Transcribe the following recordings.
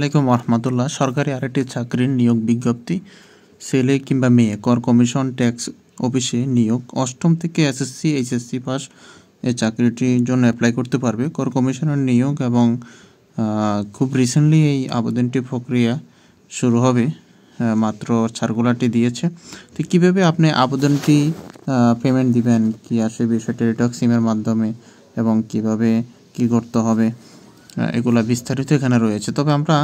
আসসালামাইকুম রহমতুল্লাহ সরকারি আরেকটি চাকরির নিয়োগ বিজ্ঞপ্তি ছেলে কিংবা মেয়ে কর কমিশন ট্যাক্স অফিসে নিয়োগ অষ্টম থেকে এসএসসি এইচএসসি পাস এই চাকরিটির জন্য অ্যাপ্লাই করতে পারবে কর কমিশনের নিয়োগ এবং খুব রিসেন্টলি এই আবেদনটি প্রক্রিয়া শুরু হবে মাত্র সার্কুলারটি দিয়েছে তো কীভাবে আপনি আবেদনটি পেমেন্ট দিবেন কি আসে বিষয়টি টেলিটক সিমের মাধ্যমে এবং কিভাবে কি করতে হবে এগুলা বিস্তারিত এখানে রয়েছে তবে আমরা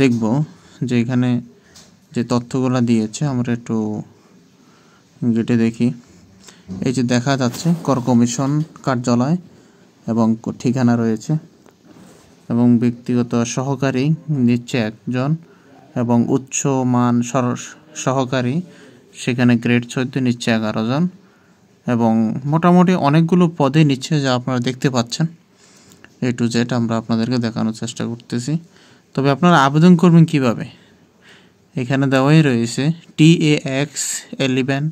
দেখব যে এখানে যে তথ্যগুলো দিয়েছে আমরা একটু গেটে দেখি এই যে দেখা যাচ্ছে কর কমিশন কার্যালয় এবং ঠিকানা রয়েছে এবং ব্যক্তিগত সহকারী নিচ্ছে একজন এবং উচ্চ মান সহকারী সেখানে গ্রেড চোদ্দ নিচ্ছে এগারো জন এবং মোটামুটি অনেকগুলো পদে নিচ্ছে যা আপনারা দেখতে পাচ্ছেন এ টু জেড আমরা আপনাদেরকে দেখানোর চেষ্টা করতেছি তবে আপনারা আবেদন করবেন কিভাবে এখানে দেওয়াই রয়েছে টি A X eleven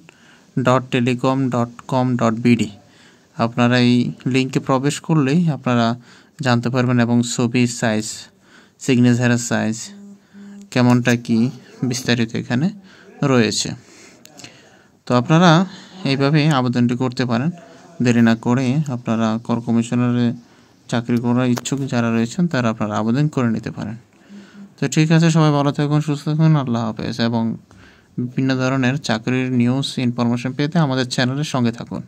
dot telecom dot com dot BD আপনারা এই লিঙ্কে প্রবেশ করলেই আপনারা জানতে পারবেন এবং ছবি সাইজ সিগনেচারের সাইজ কেমনটা কি বিস্তারিত এখানে রয়েছে তো আপনারা এইভাবে আবেদনটি করতে পারেন দেরি না করে আপনারা কর কমিশনারের চাকরি করার ইচ্ছুক যারা রয়েছেন তারা আপনারা আবেদন করে নিতে পারেন তো ঠিক আছে সবাই ভালো থাকুন সুস্থ থাকুন আল্লাহ হাফেজ এবং বিভিন্ন ধরনের চাকরির নিউজ ইনফরমেশন পেতে আমাদের চ্যানেলের সঙ্গে থাকুন